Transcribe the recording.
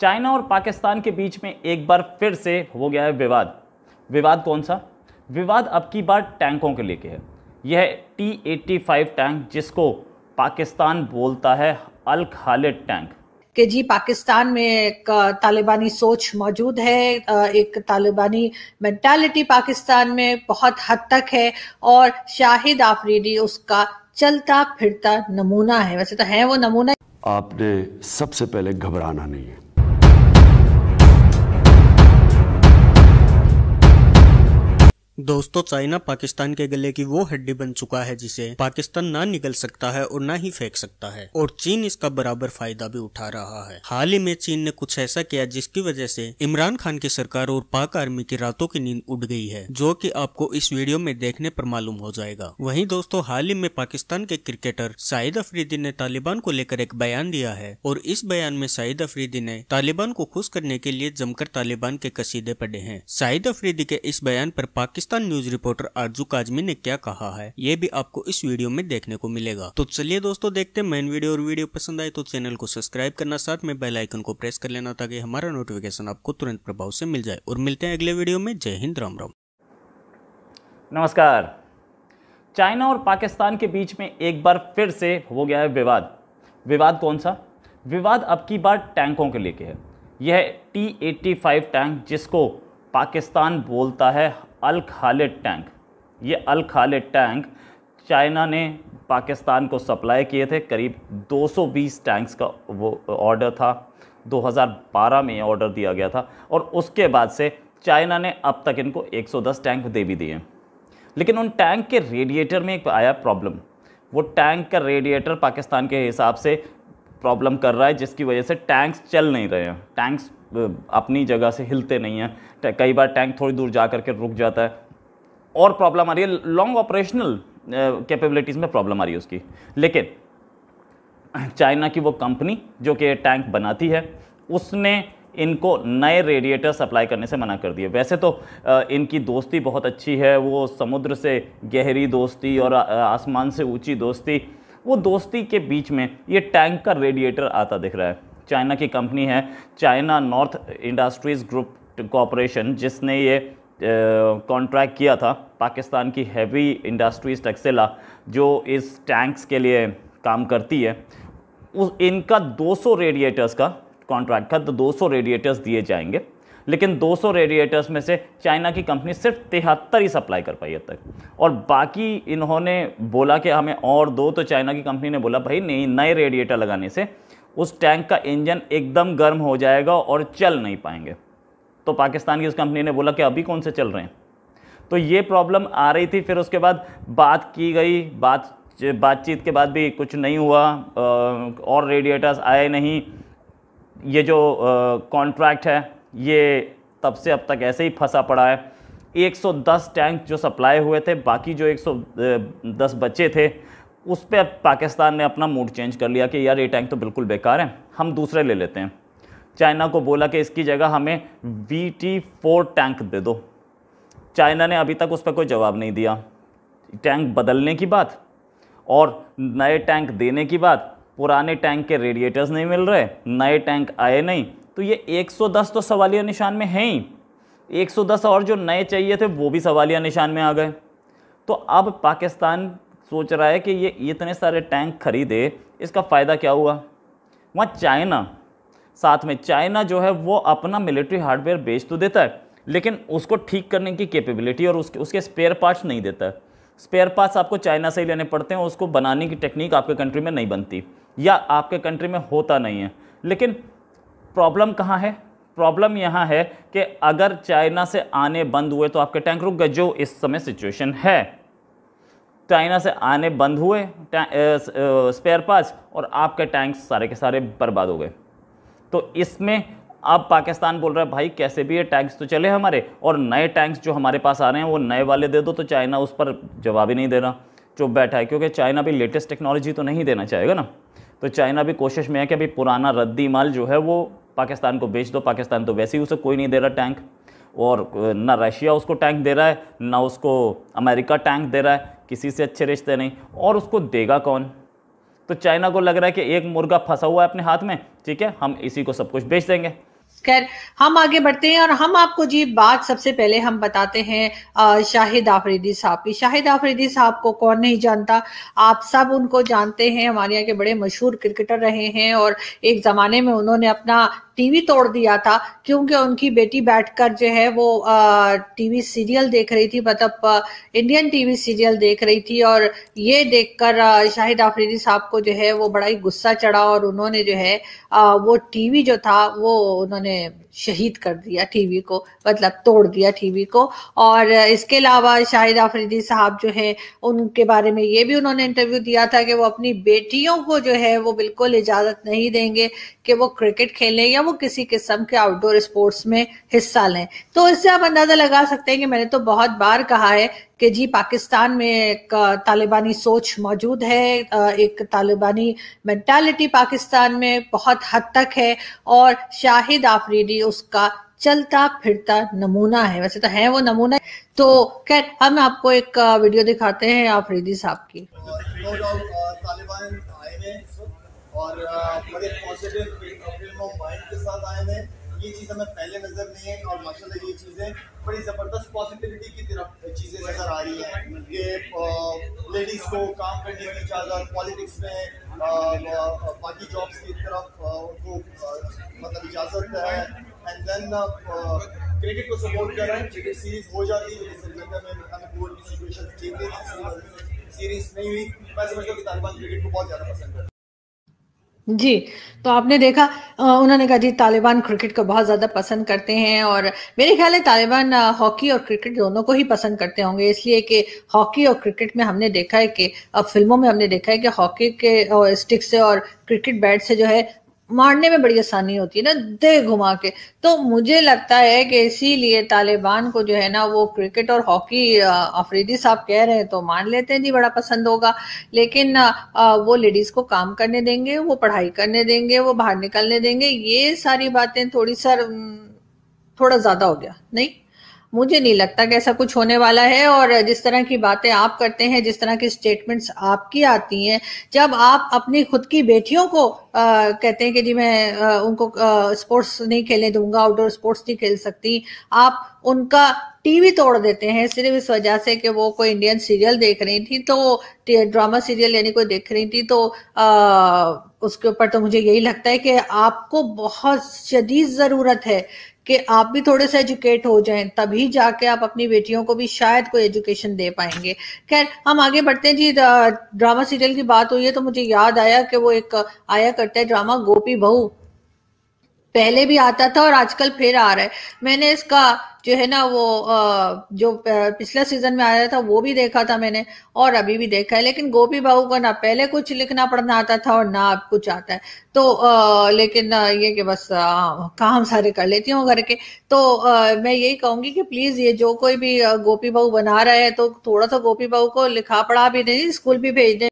China और पाकिस्तान के बीच में एक बार फिर से हो गया है विवाद विवाद कौन सा विवाद अब की बार टैंकों के लेके है यह टी एट्टी फाइव टैंक जिसको पाकिस्तान बोलता है अल खालिद टैंक कि जी पाकिस्तान में एक तालिबानी सोच मौजूद है एक तालिबानी मेंटालिटी पाकिस्तान में बहुत हद तक है और शाहिद आफरीदी उसका चलता फिरता नमूना है वैसे तो है वो नमूना आपने सबसे पहले घबराना नहीं है दोस्तों चाइना पाकिस्तान के गले की वो हड्डी बन चुका है जिसे पाकिस्तान ना निकल सकता है और ना ही फेंक सकता है और चीन इसका बराबर फायदा भी उठा रहा है हाल ही में चीन ने कुछ ऐसा किया जिसकी वजह से इमरान खान की सरकार और पाक आर्मी की रातों की नींद उड़ गई है जो कि आपको इस वीडियो में देखने पर मालूम हो जाएगा वही दोस्तों हाल ही में पाकिस्तान के क्रिकेटर शाहिद अफरीदी ने तालिबान को लेकर एक बयान दिया है और इस बयान में शाहिद अफरीदी ने तालिबान को खुश करने के लिए जमकर तालिबान के कसीदे पड़े हैं शाहिद अफरीदी के इस बयान आरोप पाकिस्तान पाकिस्तान न्यूज रिपोर्टर आरजू काजमी ने क्या कहा है ये भी आपको इस वीडियो में देखने को मिलेगा तो चलिए दोस्तों देखते मेन वीडियो और वीडियो पसंद आए तो चैनल को सब्सक्राइब करना साथ में बेल आइकन को प्रेस कर लेना ताकि हमारा नोटिफिकेशन आपको तुरंत प्रभाव से मिल जाए और मिलते हैं अगले वीडियो में जय हिंद राम राम नमस्कार चाइना और पाकिस्तान के बीच में एक बार फिर से हो गया है विवाद विवाद कौन सा विवाद अब की बार टैंकों के लेके है यह टी एटी फाइव टैंक जिसको पाकिस्तान बोलता है अल खालिद टैंक ये अल खालिद टैंक चाइना ने पाकिस्तान को सप्लाई किए थे करीब 220 टैंक्स का वो ऑर्डर था 2012 में ऑर्डर दिया गया था और उसके बाद से चाइना ने अब तक इनको 110 टैंक दे भी दिए लेकिन उन टैंक के रेडिएटर में एक आया प्रॉब्लम वो टैंक का रेडिएटर पाकिस्तान के हिसाब से प्रॉब्लम कर रहा है जिसकी वजह से टैंक्स चल नहीं रहे हैं टैंक्स अपनी जगह से हिलते नहीं हैं कई बार टैंक थोड़ी दूर जा कर के रुक जाता है और प्रॉब्लम आ रही है लॉन्ग ऑपरेशनल कैपेबिलिटीज़ में प्रॉब्लम आ रही है उसकी लेकिन चाइना की वो कंपनी जो कि टैंक बनाती है उसने इनको नए रेडिएटर सप्लाई करने से मना कर दिया वैसे तो इनकी दोस्ती बहुत अच्छी है वो समुद्र से गहरी दोस्ती और आसमान से ऊंची दोस्ती वो दोस्ती के बीच में ये टैंक का रेडिएटर आता दिख रहा है चाइना की कंपनी है China north industries group corporation जिसने ये कॉन्ट्रैक्ट किया था पाकिस्तान की हैवी इंडस्ट्रीज़ टक्सेला जो इस टैंक्स के लिए काम करती है उस इनका 200 रेडिएटर्स का कॉन्ट्रैक्ट था तो 200 रेडिएटर्स दिए जाएंगे लेकिन 200 रेडिएटर्स में से चाइना की कंपनी सिर्फ तिहत्तर ही सप्लाई कर पाई अब तक और बाकी इन्होंने बोला कि हमें और दो तो चाइना की कंपनी ने बोला भाई नहीं नए रेडिएटर लगाने से उस टैंक का इंजन एकदम गर्म हो जाएगा और चल नहीं पाएंगे तो पाकिस्तान की उस कंपनी ने बोला कि अभी कौन से चल रहे हैं तो ये प्रॉब्लम आ रही थी फिर उसके बाद बात की गई बात बातचीत के बाद भी कुछ नहीं हुआ और रेडिएटर्स आए नहीं ये जो कॉन्ट्रैक्ट है ये तब से अब तक ऐसे ही फंसा पड़ा है 110 टैंक जो सप्लाई हुए थे बाकी जो 110 बचे थे उस पर पाकिस्तान ने अपना मूड चेंज कर लिया कि यार ये टैंक तो बिल्कुल बेकार है हम दूसरे ले लेते हैं चाइना को बोला कि इसकी जगह हमें वी टी फोर टैंक दे दो चाइना ने अभी तक उस पर कोई जवाब नहीं दिया टैंक बदलने की बात और नए टैंक देने की बात पुराने टैंक के रेडिएटर्स नहीं मिल रहे नए टैंक आए नहीं तो ये 110 तो सवालिया निशान में है ही 110 और जो नए चाहिए थे वो भी सवालिया निशान में आ गए तो अब पाकिस्तान सोच रहा है कि ये इतने सारे टैंक खरीदे इसका फ़ायदा क्या हुआ वहाँ चाइना साथ में चाइना जो है वो अपना मिलिट्री हार्डवेयर बेच तो देता है लेकिन उसको ठीक करने की कैपेबिलिटी और उसके उसके स्पेयर पार्ट्स नहीं देता है स्पेयर पार्ट्स आपको चाइना से ही लेने पड़ते हैं उसको बनाने की टेक्निक आपके कंट्री में नहीं बनती या आपके कंट्री में होता नहीं है लेकिन प्रॉब्लम कहाँ है प्रॉब्लम यहाँ है कि अगर चाइना से आने बंद हुए तो आपके टैंक रुक गए जो इस समय सिचुएशन है चाइना से आने बंद हुए स्पेयर पार्ट्स और आपके टैंक सारे के सारे बर्बाद हो गए तो इसमें अब पाकिस्तान बोल रहा है भाई कैसे भी ये टैंक्स तो चले हमारे और नए टैंक्स जो हमारे पास आ रहे हैं वो नए वाले दे दो तो चाइना उस पर जवाब ही नहीं दे रहा चुप बैठा है क्योंकि चाइना भी लेटेस्ट टेक्नोलॉजी तो नहीं देना चाहेगा ना तो चाइना भी कोशिश में है कि अभी पुराना रद्दी माल जो है वो पाकिस्तान को बेच दो पाकिस्तान तो वैसे ही उसे कोई नहीं दे रहा टैंक और ना रशिया उसको टैंक दे रहा है ना उसको अमेरिका टैंक दे रहा है किसी से अच्छे रिश्ते नहीं और उसको देगा कौन तो चाइना को लग रहा है कि एक मुर्गा फंसा हुआ है अपने हाथ में ठीक है हम इसी को सब कुछ बेच देंगे खैर हम आगे बढ़ते हैं और हम आपको जी बात सबसे पहले हम बताते हैं शाहिद आफरीदी साहब की शाहिद आफरीदी साहब को कौन नहीं जानता आप सब उनको जानते हैं हमारे यहाँ के बड़े मशहूर क्रिकेटर रहे हैं और एक ज़माने में उन्होंने अपना टीवी तोड़ दिया था क्योंकि उनकी बेटी बैठकर जो है वो टीवी सीरियल देख रही थी मतलब इंडियन टीवी सीरियल देख रही थी और ये देखकर शाहिद आफरीदी साहब को जो है वो बड़ा ही गुस्सा चढ़ा और उन्होंने जो है वो टीवी जो था वो उन्होंने ね、शहीद कर दिया टीवी को मतलब तोड़ दिया टीवी को और इसके अलावा शाहिद आफरीदी साहब जो हैं उनके बारे में ये भी उन्होंने इंटरव्यू दिया था कि वो अपनी बेटियों को जो है वो बिल्कुल इजाज़त नहीं देंगे कि वो क्रिकेट खेलें या वो किसी किस्म के आउटडोर स्पोर्ट्स में हिस्सा लें तो इससे आप अंदाज़ा लगा सकते हैं कि मैंने तो बहुत बार कहा है कि जी पाकिस्तान में एक तालिबानी सोच मौजूद है एक तालिबानी मेंटालिटी पाकिस्तान में बहुत हद तक है और शाहिद आफरीदी भी उसका चलता फिरता नमूना है वैसे तो है वो नमूना है। तो खैर हम आपको एक वीडियो दिखाते हैं आफरीदी साहब की और बड़े पॉजिटिव फिल्म ऑफ माइंड के साथ आए हैं ये चीज़ हमें पहले नज़र नहीं है और माशाल्लाह ये चीज़ें बड़ी ज़बरदस्त पॉजिटिविटी की तरफ चीज़ें नज़र आ रही हैं ये लेडीज़ को काम करने की इजाज़त पॉलिटिक्स में बाकी जॉब्स की तरफ उनको मतलब इजाज़त है देन क्रिकेट uh, को सपोर्ट कर रहे हैं क्रिकेट सीरीज हो जाती है हमें गोल की सिचुएशन जीतने की सीरीज नहीं हुई मैं समझता हूँ कि तालिबान क्रिकेट को बहुत ज़्यादा पसंद करते जी तो आपने देखा उन्होंने कहा जी तालिबान क्रिकेट को बहुत ज़्यादा पसंद करते हैं और मेरे ख्याल है तालिबान हॉकी और क्रिकेट दोनों को ही पसंद करते होंगे इसलिए कि हॉकी और क्रिकेट में हमने देखा है कि अब फिल्मों में हमने देखा है कि हॉकी के स्टिक से और क्रिकेट बैट से जो है मारने में बड़ी आसानी होती है ना दे घुमा के तो मुझे लगता है कि इसीलिए तालिबान को जो है ना वो क्रिकेट और हॉकी अफरीदी साहब कह रहे हैं तो मान लेते हैं जी बड़ा पसंद होगा लेकिन आ, वो लेडीज को काम करने देंगे वो पढ़ाई करने देंगे वो बाहर निकलने देंगे ये सारी बातें थोड़ी सर थोड़ा ज्यादा हो गया नहीं मुझे नहीं लगता कि ऐसा कुछ होने वाला है और जिस तरह की बातें आप करते हैं जिस तरह की स्टेटमेंट्स आपकी आती हैं जब आप अपनी खुद की बेटियों को आ, कहते हैं कि जी मैं आ, उनको स्पोर्ट्स नहीं खेलने दूंगा आउटडोर स्पोर्ट्स नहीं खेल सकती आप उनका टीवी तोड़ देते हैं सिर्फ इस वजह से कि वो कोई इंडियन सीरियल देख रही थी तो ड्रामा सीरियल यानी कोई देख रही थी तो आ, उसके ऊपर तो मुझे यही लगता है कि आपको बहुत शदीद ज़रूरत है कि आप भी थोड़े से एजुकेट हो जाएं तभी जाके आप अपनी बेटियों को भी शायद कोई एजुकेशन दे पाएंगे खैर हम आगे बढ़ते हैं जी ड्रामा सीरियल की बात हुई है तो मुझे याद आया कि वो एक आया करता है ड्रामा गोपी बहू पहले भी आता था और आजकल फिर आ रहा है मैंने इसका जो है ना वो जो पिछला सीजन में आया था वो भी देखा था मैंने और अभी भी देखा है लेकिन गोपी बाबू को ना पहले कुछ लिखना पढ़ना आता था और ना अब कुछ आता है तो आ, लेकिन ये कि बस आ, काम सारे कर लेती हूँ घर के तो आ, मैं यही कहूंगी कि प्लीज ये जो कोई भी गोपी बाहू बना रहा है तो थोड़ा सा गोपी बाहू को लिखा पढ़ा भी नहीं स्कूल भी भेज दे